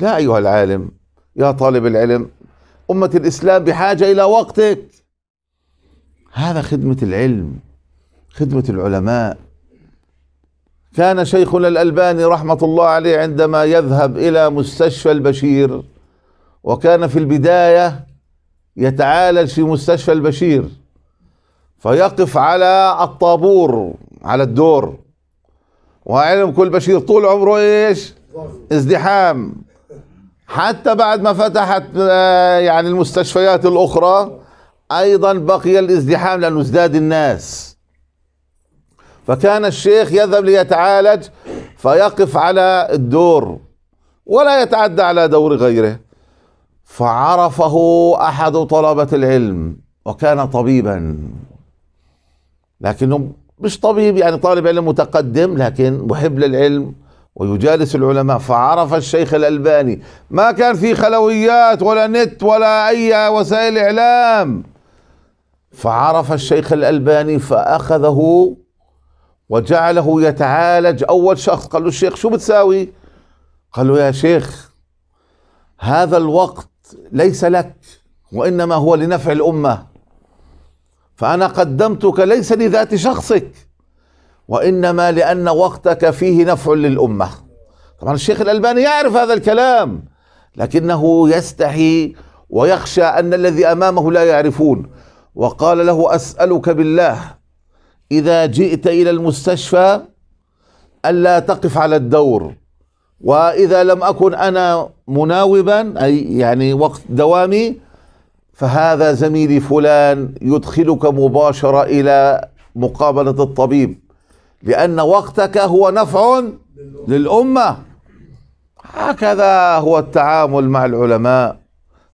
لا أيها العالم يا طالب العلم أمة الإسلام بحاجة إلى وقتك هذا خدمة العلم خدمة العلماء كان شيخنا الألباني رحمة الله عليه عندما يذهب إلى مستشفى البشير وكان في البداية يتعالج في مستشفى البشير فيقف على الطابور على الدور وعلم كل بشير طول عمره ايش ازدحام حتى بعد ما فتحت آه، يعني المستشفيات الأخرى أيضا بقي الازدحام لأنه ازداد الناس فكان الشيخ يذهب ليتعالج فيقف على الدور ولا يتعدى على دور غيره فعرفه أحد طلبة العلم وكان طبيبا لكنه مش طبيب يعني طالب علم متقدم لكن محب للعلم ويجالس العلماء فعرف الشيخ الألباني ما كان في خلويات ولا نت ولا أي وسائل إعلام فعرف الشيخ الألباني فأخذه وجعله يتعالج أول شخص قال له الشيخ شو بتساوي قال له يا شيخ هذا الوقت ليس لك وإنما هو لنفع الأمة فأنا قدمتك ليس لذات شخصك وإنما لأن وقتك فيه نفع للأمة طبعا الشيخ الألباني يعرف هذا الكلام لكنه يستحي ويخشى أن الذي أمامه لا يعرفون وقال له أسألك بالله إذا جئت إلى المستشفى ألا تقف على الدور وإذا لم أكن أنا مناوبا أي يعني وقت دوامي فهذا زميلي فلان يدخلك مباشرة إلى مقابلة الطبيب لأن وقتك هو نفع للأمة هكذا هو التعامل مع العلماء